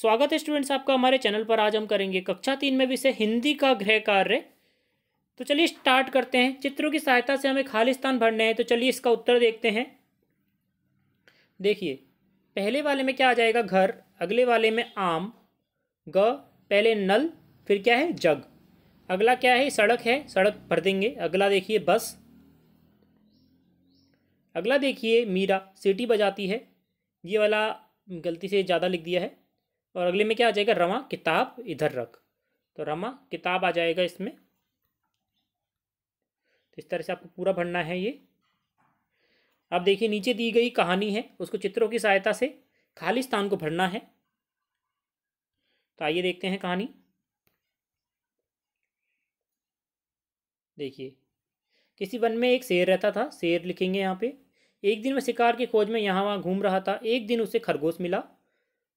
स्वागत है स्टूडेंट्स आपका हमारे चैनल पर आज हम करेंगे कक्षा तीन में विषय हिंदी का गृह कार्य तो चलिए स्टार्ट करते हैं चित्रों की सहायता से हमें खाली स्थान भरने हैं तो चलिए इसका उत्तर देखते हैं देखिए पहले वाले में क्या आ जाएगा घर अगले वाले में आम ग पहले नल फिर क्या है जग अगला क्या है सड़क है सड़क भर देंगे अगला देखिए बस अगला देखिए मीरा सिटी बजाती है ये वाला गलती से ज़्यादा लिख दिया है और अगले में क्या आ जाएगा रमा किताब इधर रख तो रमा किताब आ जाएगा इसमें तो इस तरह से आपको पूरा भरना है ये अब देखिए नीचे दी गई कहानी है उसको चित्रों की सहायता से खाली स्थान को भरना है तो आइए देखते हैं कहानी देखिए किसी वन में एक शेर रहता था शेर लिखेंगे यहाँ पे एक दिन वह शिकार की खोज में यहाँ वहाँ घूम रहा था एक दिन उसे खरगोश मिला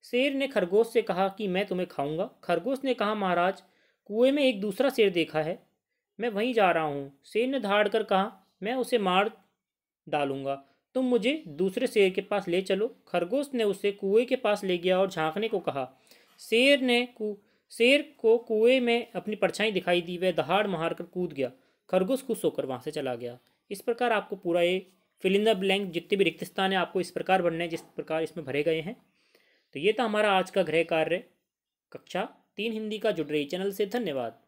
शेर ने खरगोश से कहा कि मैं तुम्हें खाऊंगा खरगोश ने कहा महाराज कुएं में एक दूसरा शेर देखा है मैं वहीं जा रहा हूँ शेर ने धाड़ कर कहा मैं उसे मार डालूंगा तुम मुझे दूसरे शेर के पास ले चलो खरगोश ने उसे कुएं के पास ले गया और झांकने को कहा शेर ने कु शेर को कुएं में अपनी परछाई दिखाई दी वह दहाड़ मार कर कूद गया खरगोश खुश होकर वहाँ से चला गया इस प्रकार आपको पूरा ये फिलिंदा ब्लैंक जितने भी रिक्त स्थान है आपको इस प्रकार भरने हैं जिस प्रकार इसमें भरे गए हैं तो ये था हमारा आज का गृह कार्य कक्षा तीन हिंदी का जुड़ रही चैनल से धन्यवाद